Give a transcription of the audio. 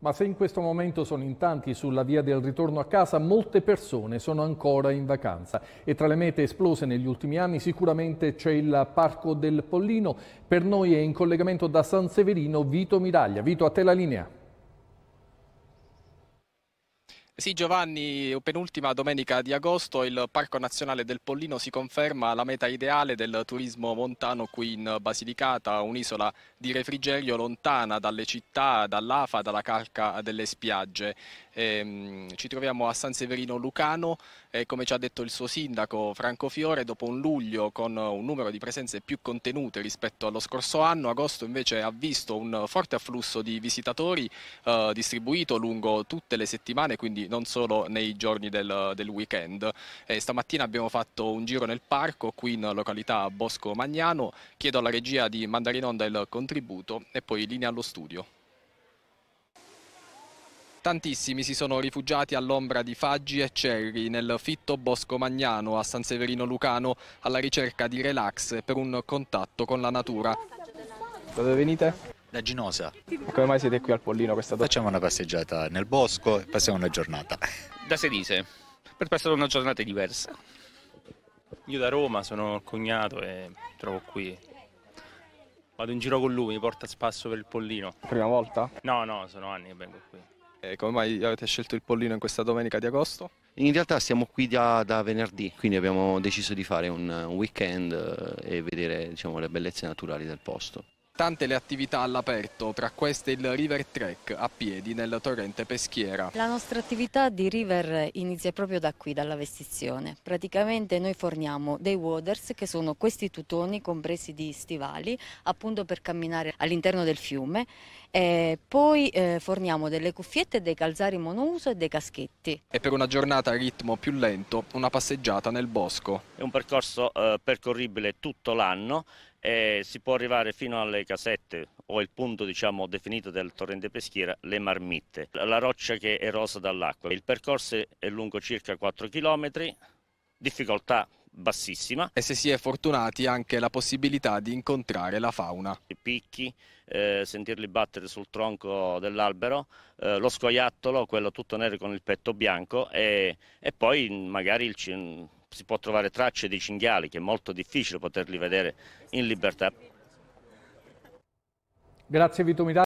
ma se in questo momento sono in tanti sulla via del ritorno a casa, molte persone sono ancora in vacanza e tra le mete esplose negli ultimi anni sicuramente c'è il Parco del Pollino. Per noi è in collegamento da San Severino Vito Miraglia. Vito, a te la linea. Sì Giovanni, penultima domenica di agosto il Parco Nazionale del Pollino si conferma la meta ideale del turismo montano qui in Basilicata, un'isola di refrigerio lontana dalle città, dall'afa, dalla calca delle spiagge. E, ehm, ci troviamo a San Severino Lucano e come ci ha detto il suo sindaco Franco Fiore, dopo un luglio con un numero di presenze più contenute rispetto allo scorso anno, agosto invece ha visto un forte afflusso di visitatori eh, distribuito lungo tutte le settimane, quindi non solo nei giorni del, del weekend. E eh, stamattina abbiamo fatto un giro nel parco, qui in località Bosco Magnano. Chiedo alla regia di mandare in onda il contributo e poi linea allo studio. Tantissimi si sono rifugiati all'ombra di faggi e cerri nel fitto bosco magnano a San Severino Lucano alla ricerca di relax per un contatto con la natura. Dove venite? da Ginosa. Come mai siete qui al Pollino questa domenica? Facciamo una passeggiata nel bosco e passiamo una giornata. Da Senise, per passare una giornata diversa. Io da Roma sono il cognato e mi trovo qui. Vado in giro con lui, mi porta a spasso per il Pollino. Prima volta? No, no, sono anni che vengo qui. E eh, come mai avete scelto il Pollino in questa domenica di agosto? In realtà siamo qui da, da, venerdì, quindi abbiamo deciso di fare un, un weekend eh, e vedere diciamo, le bellezze naturali del posto. Tante le attività all'aperto, tra queste il River Trek a piedi nel torrente Peschiera. La nostra attività di River inizia proprio da qui, dalla vestizione. Praticamente noi forniamo dei waders che sono questi tutoni compresi di stivali appunto per camminare all'interno del fiume e poi eh, forniamo delle cuffiette, dei calzari monouso e dei caschetti. E per una giornata a ritmo più lento una passeggiata nel bosco. È un percorso eh, percorribile tutto l'anno e eh, si può arrivare fino alle casette o il punto diciamo, definito del torrente Peschiera, le marmitte, la roccia che è rosa dall'acqua. Il percorso è lungo circa 4 km, difficoltà bassissima. E se si è fortunati anche la possibilità di incontrare la fauna. I picchi, eh, sentirli battere sul tronco dell'albero, eh, lo scoiattolo, quello tutto nero con il petto bianco e, e poi magari il, si può trovare tracce di cinghiali che è molto difficile poterli vedere in libertà. Grazie Vito Midani.